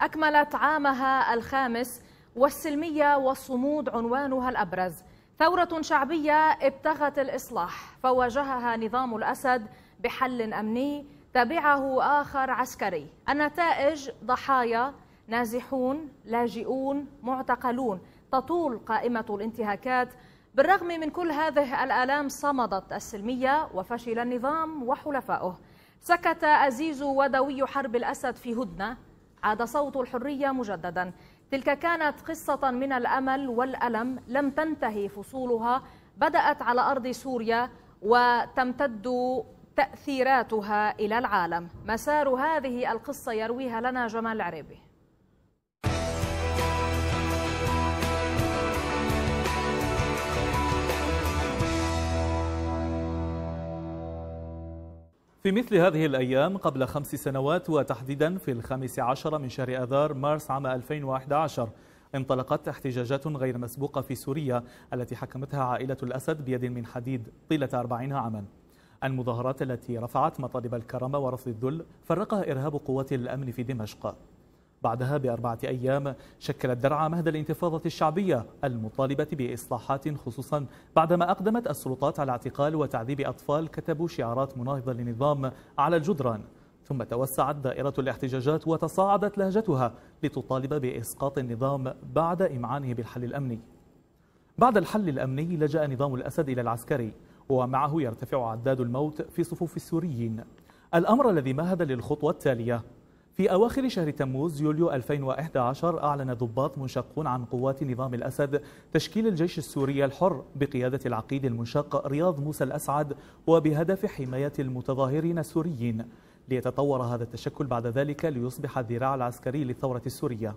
أكملت عامها الخامس والسلمية والصمود عنوانها الأبرز ثورة شعبية ابتغت الإصلاح فواجهها نظام الأسد بحل أمني تبعه آخر عسكري النتائج ضحايا نازحون لاجئون معتقلون تطول قائمة الانتهاكات بالرغم من كل هذه الآلام صمدت السلمية وفشل النظام وحلفائه سكت أزيز ودوي حرب الأسد في هدنة عاد صوت الحرية مجددا تلك كانت قصة من الأمل والألم لم تنتهي فصولها بدأت على أرض سوريا وتمتد تأثيراتها إلى العالم مسار هذه القصة يرويها لنا جمال عربي في مثل هذه الأيام قبل خمس سنوات وتحديدا في الخامس عشر من شهر أذار مارس عام 2011 انطلقت احتجاجات غير مسبوقة في سوريا التي حكمتها عائلة الأسد بيد من حديد طيلة أربعين عاما المظاهرات التي رفعت مطالب الكرامة ورفض الذل فرقها إرهاب قوات الأمن في دمشق بعدها بأربعة أيام شكلت درعا مهد الانتفاضة الشعبية المطالبة بإصلاحات خصوصا بعدما أقدمت السلطات على اعتقال وتعذيب أطفال كتبوا شعارات مناهضة للنظام على الجدران ثم توسعت دائرة الاحتجاجات وتصاعدت لهجتها لتطالب بإسقاط النظام بعد إمعانه بالحل الأمني بعد الحل الأمني لجأ نظام الأسد إلى العسكري ومعه يرتفع عداد الموت في صفوف السوريين الأمر الذي مهد للخطوة التالية في أواخر شهر تموز يوليو 2011 أعلن ضباط منشقون عن قوات نظام الأسد تشكيل الجيش السوري الحر بقيادة العقيد المنشق رياض موسى الأسعد وبهدف حماية المتظاهرين السوريين ليتطور هذا التشكل بعد ذلك ليصبح الذراع العسكري للثورة السورية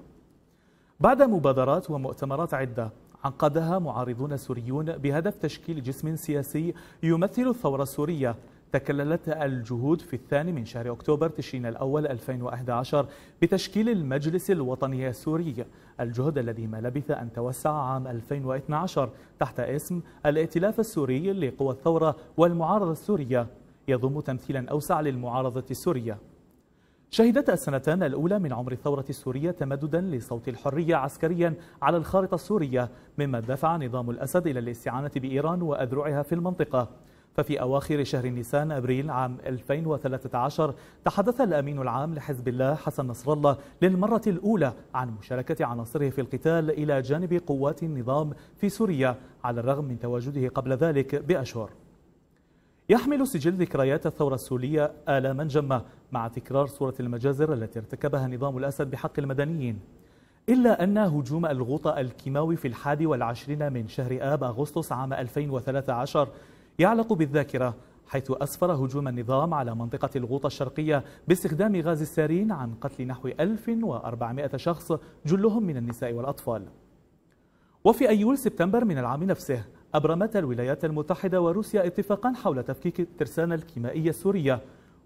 بعد مبادرات ومؤتمرات عدة عقدها معارضون سوريون بهدف تشكيل جسم سياسي يمثل الثورة السورية تكللت الجهود في الثاني من شهر أكتوبر تشرين الأول 2011 بتشكيل المجلس الوطني السوري الجهد الذي ما لبث أن توسع عام 2012 تحت اسم الائتلاف السوري لقوى الثورة والمعارضة السورية يضم تمثيلا أوسع للمعارضة السورية شهدت السنتان الأولى من عمر الثورة السورية تمددا لصوت الحرية عسكريا على الخارطة السورية مما دفع نظام الأسد إلى الاستعانة بإيران وأذرعها في المنطقة ففي أواخر شهر نيسان أبريل عام 2013 تحدث الأمين العام لحزب الله حسن نصر الله للمرة الأولى عن مشاركة عناصره في القتال إلى جانب قوات النظام في سوريا على الرغم من تواجده قبل ذلك بأشهر يحمل سجل ذكريات الثورة السورية آلاما جمة مع تكرار صورة المجازر التي ارتكبها نظام الأسد بحق المدنيين إلا أن هجوم الغوطة الكيماوي في الحادي والعشرين من شهر آب أغسطس عام 2013 يعلق بالذاكرة حيث أسفر هجوم النظام على منطقة الغوطة الشرقية باستخدام غاز السارين عن قتل نحو 1400 شخص جلهم من النساء والأطفال وفي أيلول سبتمبر من العام نفسه أبرمت الولايات المتحدة وروسيا اتفاقا حول تفكيك الترسانة الكيمائية السورية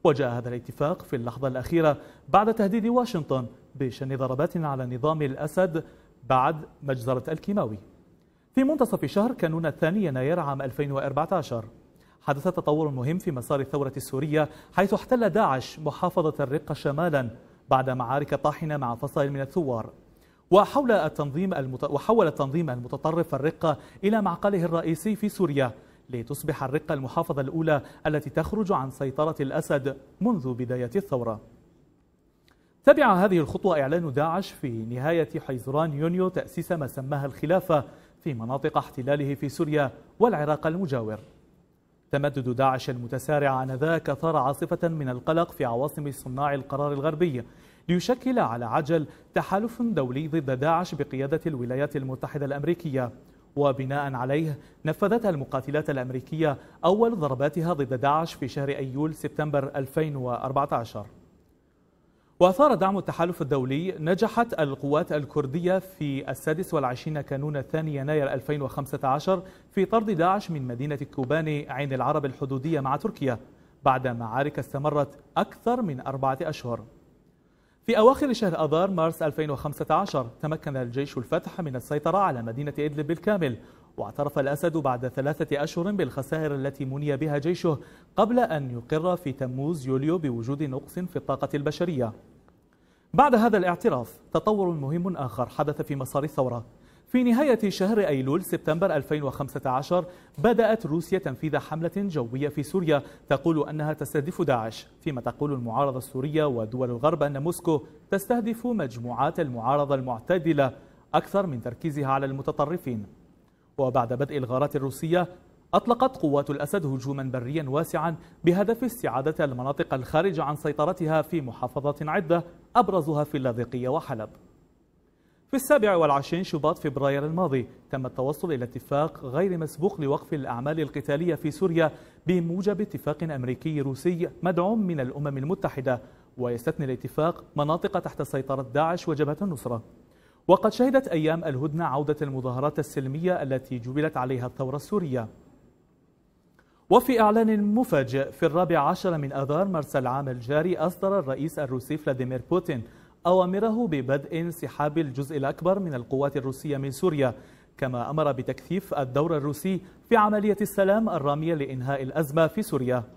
وجاء هذا الاتفاق في اللحظة الأخيرة بعد تهديد واشنطن بشن ضربات على نظام الأسد بعد مجزرة الكيماوي في منتصف شهر كانون الثاني يناير عام 2014 حدث تطور مهم في مسار الثورة السورية حيث احتل داعش محافظة الرقة شمالا بعد معارك طاحنة مع فصائل من الثوار وحول التنظيم المت... وحول التنظيم المتطرف الرقة إلى معقله الرئيسي في سوريا لتصبح الرقة المحافظة الأولى التي تخرج عن سيطرة الأسد منذ بداية الثورة تبع هذه الخطوة إعلان داعش في نهاية حيزران يونيو تأسيس ما سماها الخلافة في مناطق احتلاله في سوريا والعراق المجاور تمدد داعش المتسارع آنذاك اثار عاصفة من القلق في عواصم صناع القرار الغربي ليشكل على عجل تحالف دولي ضد داعش بقيادة الولايات المتحدة الأمريكية وبناء عليه نفذت المقاتلات الأمريكية أول ضرباتها ضد داعش في شهر أيلول سبتمبر 2014 وأثار دعم التحالف الدولي نجحت القوات الكردية في السادس والعشرين كانون الثاني يناير 2015 في طرد داعش من مدينة كوباني عين العرب الحدودية مع تركيا بعد معارك استمرت أكثر من أربعة أشهر في أواخر شهر أذار مارس 2015 تمكن الجيش الفتح من السيطرة على مدينة إدلب بالكامل واعترف الأسد بعد ثلاثة أشهر بالخسائر التي مني بها جيشه قبل أن يقر في تموز يوليو بوجود نقص في الطاقة البشرية بعد هذا الاعتراف تطور مهم آخر حدث في مسار الثورة في نهاية شهر أيلول سبتمبر 2015 بدأت روسيا تنفيذ حملة جوية في سوريا تقول أنها تستهدف داعش فيما تقول المعارضة السورية ودول الغرب أن موسكو تستهدف مجموعات المعارضة المعتدلة أكثر من تركيزها على المتطرفين وبعد بدء الغارات الروسية أطلقت قوات الأسد هجوما بريا واسعا بهدف استعادة المناطق الخارجة عن سيطرتها في محافظات عدة أبرزها في اللاذقية وحلب في السابع والعشرين شباط فبراير الماضي تم التوصل إلى اتفاق غير مسبوق لوقف الأعمال القتالية في سوريا بموجب اتفاق أمريكي روسي مدعوم من الأمم المتحدة ويستثني الاتفاق مناطق تحت سيطرة داعش وجبهة النصرة وقد شهدت أيام الهدنة عودة المظاهرات السلمية التي جبلت عليها الثورة السورية وفي إعلان مفاجئ في الرابع عشر من آذار مارس العام الجاري أصدر الرئيس الروسي فلاديمير بوتين أوامره ببدء انسحاب الجزء الأكبر من القوات الروسية من سوريا كما أمر بتكثيف الدور الروسي في عملية السلام الرامية لإنهاء الأزمة في سوريا